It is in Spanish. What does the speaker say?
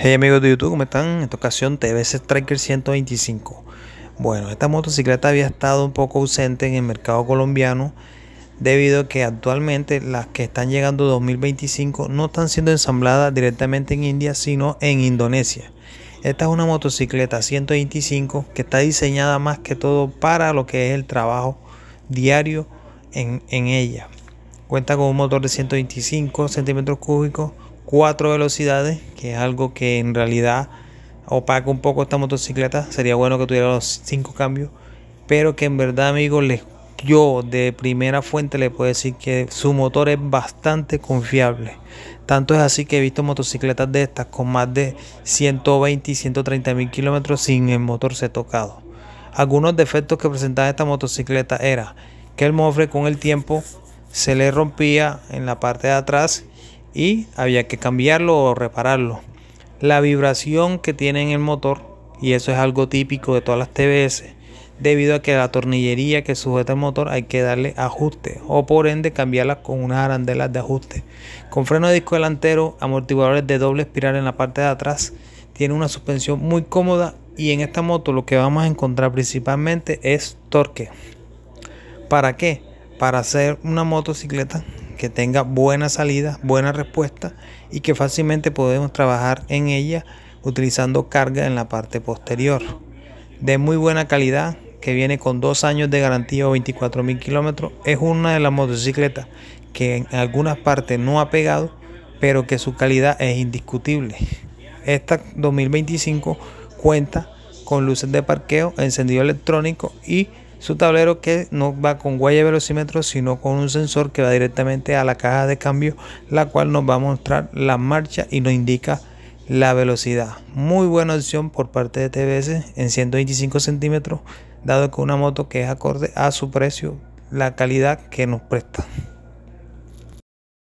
Hey amigos de YouTube, ¿cómo están? En esta ocasión TVS Striker 125. Bueno, esta motocicleta había estado un poco ausente en el mercado colombiano debido a que actualmente las que están llegando 2025 no están siendo ensambladas directamente en India, sino en Indonesia. Esta es una motocicleta 125 que está diseñada más que todo para lo que es el trabajo diario en, en ella. Cuenta con un motor de 125 centímetros cúbicos cuatro velocidades, que es algo que en realidad opaca un poco esta motocicleta. Sería bueno que tuviera los cinco cambios, pero que en verdad, amigos, yo de primera fuente le puedo decir que su motor es bastante confiable. Tanto es así que he visto motocicletas de estas con más de 120 y 130 mil kilómetros sin el motor se tocado. Algunos defectos que presentaba esta motocicleta era que el mofre con el tiempo se le rompía en la parte de atrás y había que cambiarlo o repararlo. La vibración que tiene en el motor, y eso es algo típico de todas las TBS, debido a que la tornillería que sujeta el motor hay que darle ajuste o por ende cambiarla con unas arandelas de ajuste. Con freno de disco delantero, amortiguadores de doble espiral en la parte de atrás, tiene una suspensión muy cómoda y en esta moto lo que vamos a encontrar principalmente es torque. ¿Para qué? Para hacer una motocicleta que tenga buena salida buena respuesta y que fácilmente podemos trabajar en ella utilizando carga en la parte posterior. De muy buena calidad, que viene con dos años de garantía o 24.000 kilómetros, es una de las motocicletas que en algunas partes no ha pegado, pero que su calidad es indiscutible. Esta 2025 cuenta con luces de parqueo, encendido electrónico y su tablero que no va con huella de velocímetro sino con un sensor que va directamente a la caja de cambio la cual nos va a mostrar la marcha y nos indica la velocidad muy buena opción por parte de TBS en 125 centímetros dado que una moto que es acorde a su precio la calidad que nos presta